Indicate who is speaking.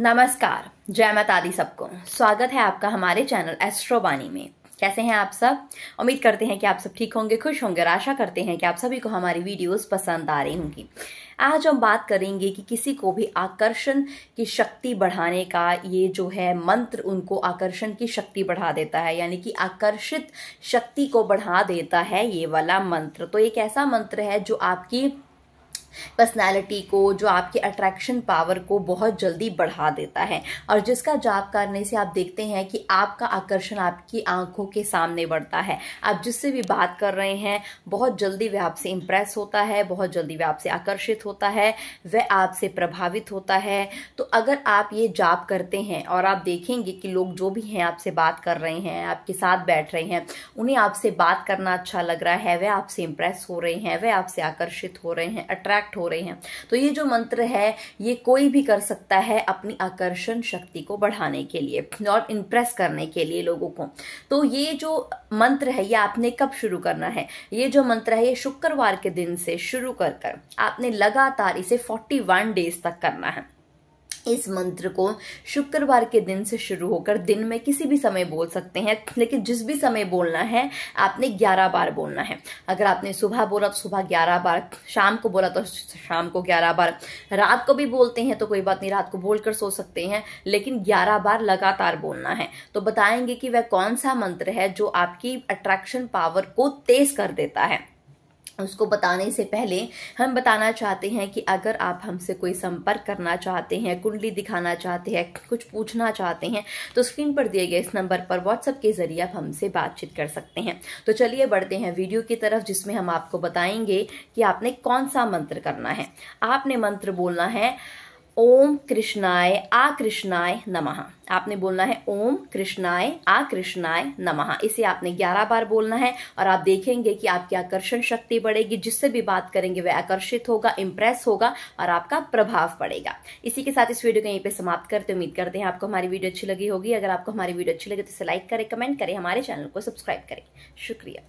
Speaker 1: नमस्कार जय माता दी सबको स्वागत है आपका हमारे चैनल एस्ट्रोबानी में कैसे हैं आप सब उम्मीद करते हैं कि आप सब ठीक होंगे खुश होंगे और आशा करते हैं कि आप सभी को हमारी वीडियोस पसंद आ रही होंगी आज हम बात करेंगे कि किसी को भी आकर्षण की शक्ति बढ़ाने का ये जो है मंत्र उनको आकर्षण की शक्ति बढ़ा देता है यानी कि आकर्षित शक्ति को बढ़ा देता है ये वाला मंत्र तो एक ऐसा मंत्र है जो आपकी पर्सनैलिटी को जो आपके अट्रैक्शन पावर को बहुत जल्दी बढ़ा देता है और जिसका जाप करने से आप देखते हैं कि आपका आकर्षण आपकी आंखों के सामने बढ़ता है आप जिससे भी बात कर रहे हैं बहुत जल्दी वह आपसे इम्प्रेस होता है बहुत जल्दी वह आपसे आकर्षित होता है वह आपसे प्रभावित होता है तो अगर आप ये जाप करते हैं और आप देखेंगे कि लोग जो भी हैं आपसे बात कर रहे हैं आपके साथ बैठ रहे हैं उन्हें आपसे बात करना अच्छा लग रहा है वह आपसे इम्प्रेस हो रहे हैं वह आपसे आकर्षित हो रहे हैं अट्रैक्ट अट्रैक्ट हो रहे हैं तो ये जो मंत्र है ये कोई भी कर सकता है अपनी आकर्षण शक्ति को बढ़ाने के लिए और इम्प्रेस करने के लिए लोगों को तो ये जो मंत्र है ये आपने कब शुरू करना है ये जो मंत्र है ये शुक्रवार के दिन से शुरू कर कर आपने लगातार इसे फोर्टी डेज तक करना है इस मंत्र को शुक्रवार के दिन से शुरू होकर दिन में किसी भी समय बोल सकते हैं लेकिन जिस भी समय बोलना है आपने 11 बार बोलना है अगर आपने सुबह बोला तो सुबह 11 बार शाम को बोला तो शाम को 11 बार रात को भी बोलते हैं तो कोई बात नहीं रात को बोलकर सो सकते हैं लेकिन 11 बार लगातार बोलना है तो बताएंगे कि वह कौन सा मंत्र है जो आपकी अट्रैक्शन पावर को तेज कर देता है उसको बताने से पहले हम बताना चाहते हैं कि अगर आप हमसे कोई संपर्क करना चाहते हैं कुंडली दिखाना चाहते हैं कुछ पूछना चाहते हैं तो स्क्रीन पर दिए गए इस नंबर पर व्हाट्सएप के जरिए आप हमसे बातचीत कर सकते हैं तो चलिए बढ़ते हैं वीडियो की तरफ जिसमें हम आपको बताएंगे कि आपने कौन सा मंत्र करना है आपने मंत्र बोलना है ओम कृष्णाय आ कृष्णाय नमः आपने बोलना है ओम कृष्णाय आ कृष्णाय नमः इसे आपने 11 बार बोलना है और आप देखेंगे कि आपकी आकर्षण शक्ति बढ़ेगी जिससे भी बात करेंगे वह आकर्षित होगा इम्प्रेस होगा और आपका प्रभाव पड़ेगा इसी के साथ इस वीडियो को यहीं पे समाप्त करते उम्मीद करते हैं आपको हमारी वीडियो अच्छी लगी होगी अगर आपको हमारी वीडियो अच्छी लगे तो इसे लाइक करें कमेंट करें हमारे चैनल को सब्सक्राइब करें शुक्रिया